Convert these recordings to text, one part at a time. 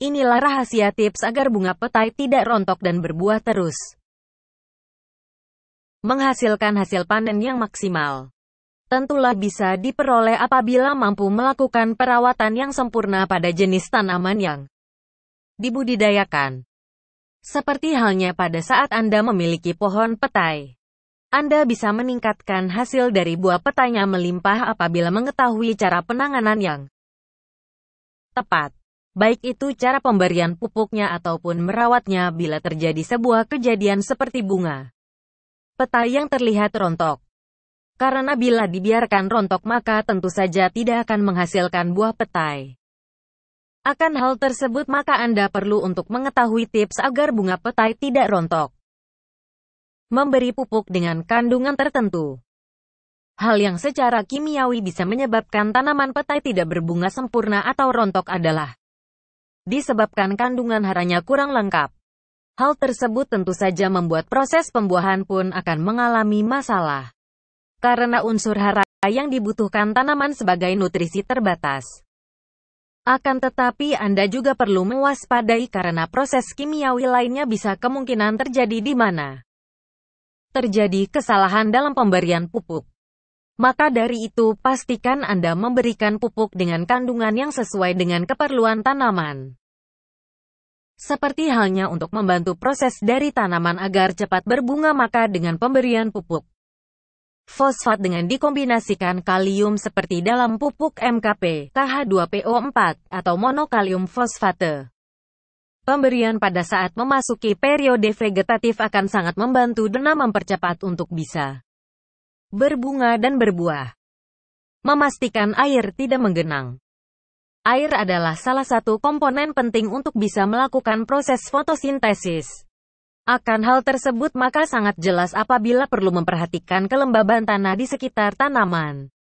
Inilah rahasia tips agar bunga petai tidak rontok dan berbuah terus. Menghasilkan hasil panen yang maksimal. Tentulah bisa diperoleh apabila mampu melakukan perawatan yang sempurna pada jenis tanaman yang dibudidayakan. Seperti halnya pada saat Anda memiliki pohon petai. Anda bisa meningkatkan hasil dari buah petanya melimpah apabila mengetahui cara penanganan yang tepat baik itu cara pemberian pupuknya ataupun merawatnya bila terjadi sebuah kejadian seperti bunga. petai yang terlihat rontok. Karena bila dibiarkan rontok maka tentu saja tidak akan menghasilkan buah petai. Akan hal tersebut maka Anda perlu untuk mengetahui tips agar bunga petai tidak rontok. Memberi pupuk dengan kandungan tertentu. Hal yang secara kimiawi bisa menyebabkan tanaman petai tidak berbunga sempurna atau rontok adalah disebabkan kandungan haranya kurang lengkap. Hal tersebut tentu saja membuat proses pembuahan pun akan mengalami masalah. Karena unsur hara yang dibutuhkan tanaman sebagai nutrisi terbatas. Akan tetapi Anda juga perlu mewaspadai karena proses kimiawi lainnya bisa kemungkinan terjadi di mana terjadi kesalahan dalam pemberian pupuk. Maka dari itu, pastikan Anda memberikan pupuk dengan kandungan yang sesuai dengan keperluan tanaman. Seperti halnya untuk membantu proses dari tanaman agar cepat berbunga maka dengan pemberian pupuk fosfat dengan dikombinasikan kalium seperti dalam pupuk MKP, KH2PO4, atau monokalium fosfate. Pemberian pada saat memasuki periode vegetatif akan sangat membantu dena mempercepat untuk bisa berbunga dan berbuah. Memastikan air tidak menggenang. Air adalah salah satu komponen penting untuk bisa melakukan proses fotosintesis. Akan hal tersebut maka sangat jelas apabila perlu memperhatikan kelembaban tanah di sekitar tanaman.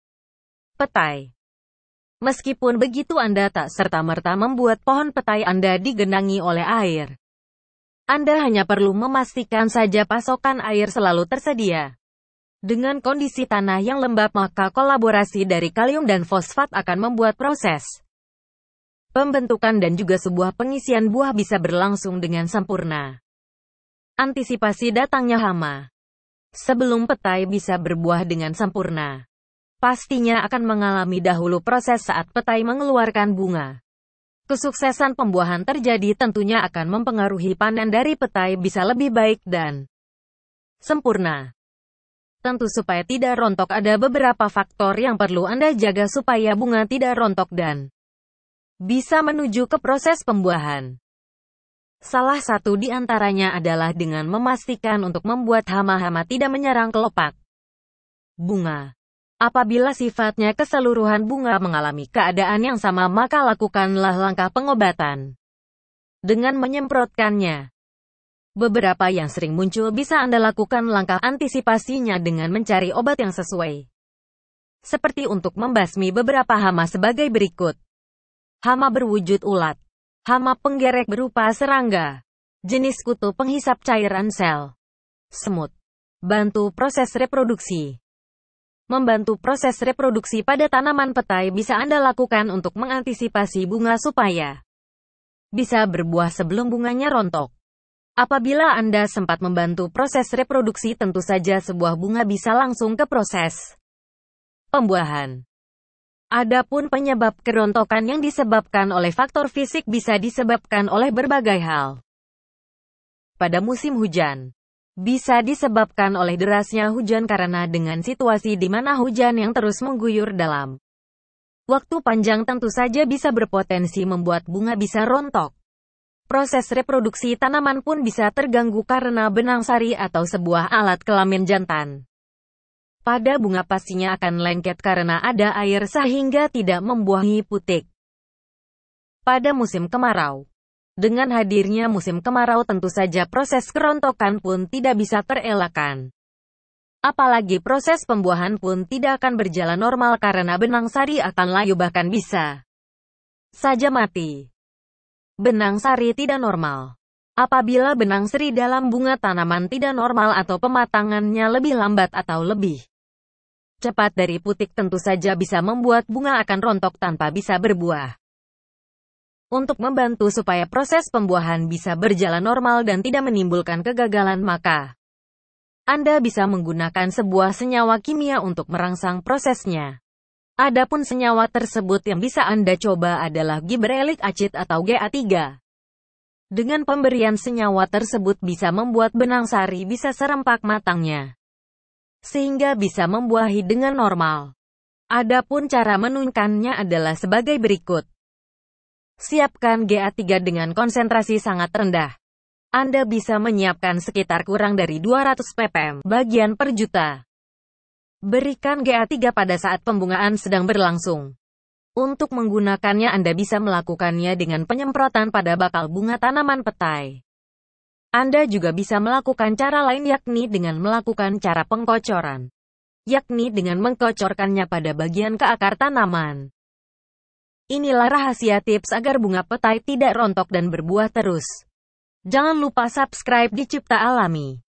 Petai Meskipun begitu Anda tak serta-merta membuat pohon petai Anda digenangi oleh air. Anda hanya perlu memastikan saja pasokan air selalu tersedia. Dengan kondisi tanah yang lembab maka kolaborasi dari kalium dan fosfat akan membuat proses pembentukan dan juga sebuah pengisian buah bisa berlangsung dengan sempurna. Antisipasi datangnya hama. Sebelum petai bisa berbuah dengan sempurna, pastinya akan mengalami dahulu proses saat petai mengeluarkan bunga. Kesuksesan pembuahan terjadi tentunya akan mempengaruhi panen dari petai bisa lebih baik dan sempurna. Tentu supaya tidak rontok ada beberapa faktor yang perlu Anda jaga supaya bunga tidak rontok dan bisa menuju ke proses pembuahan. Salah satu di antaranya adalah dengan memastikan untuk membuat hama-hama tidak menyerang kelopak bunga. Apabila sifatnya keseluruhan bunga mengalami keadaan yang sama maka lakukanlah langkah pengobatan dengan menyemprotkannya. Beberapa yang sering muncul bisa Anda lakukan langkah antisipasinya dengan mencari obat yang sesuai. Seperti untuk membasmi beberapa hama sebagai berikut. Hama berwujud ulat. Hama penggerek berupa serangga. Jenis kutu penghisap cairan sel. Semut. Bantu proses reproduksi. Membantu proses reproduksi pada tanaman petai bisa Anda lakukan untuk mengantisipasi bunga supaya bisa berbuah sebelum bunganya rontok. Apabila Anda sempat membantu proses reproduksi tentu saja sebuah bunga bisa langsung ke proses pembuahan. Adapun penyebab kerontokan yang disebabkan oleh faktor fisik bisa disebabkan oleh berbagai hal. Pada musim hujan, bisa disebabkan oleh derasnya hujan karena dengan situasi di mana hujan yang terus mengguyur dalam waktu panjang tentu saja bisa berpotensi membuat bunga bisa rontok. Proses reproduksi tanaman pun bisa terganggu karena benang sari atau sebuah alat kelamin jantan pada bunga pastinya akan lengket karena ada air sehingga tidak membuahi putik. Pada musim kemarau, dengan hadirnya musim kemarau tentu saja proses kerontokan pun tidak bisa terelakkan. Apalagi proses pembuahan pun tidak akan berjalan normal karena benang sari akan layu bahkan bisa saja mati. Benang sari tidak normal. Apabila benang seri dalam bunga tanaman tidak normal atau pematangannya lebih lambat atau lebih cepat dari putik tentu saja bisa membuat bunga akan rontok tanpa bisa berbuah. Untuk membantu supaya proses pembuahan bisa berjalan normal dan tidak menimbulkan kegagalan maka Anda bisa menggunakan sebuah senyawa kimia untuk merangsang prosesnya. Adapun senyawa tersebut yang bisa Anda coba adalah gibberellic acid atau GA3. Dengan pemberian senyawa tersebut bisa membuat benang sari bisa serempak matangnya sehingga bisa membuahi dengan normal. Adapun cara menunkannya adalah sebagai berikut. Siapkan GA3 dengan konsentrasi sangat rendah. Anda bisa menyiapkan sekitar kurang dari 200 ppm bagian per juta. Berikan GA3 pada saat pembungaan sedang berlangsung. Untuk menggunakannya Anda bisa melakukannya dengan penyemprotan pada bakal bunga tanaman petai. Anda juga bisa melakukan cara lain yakni dengan melakukan cara pengkocoran, yakni dengan mengkocorkannya pada bagian ke akar tanaman. Inilah rahasia tips agar bunga petai tidak rontok dan berbuah terus. Jangan lupa subscribe di Cipta Alami.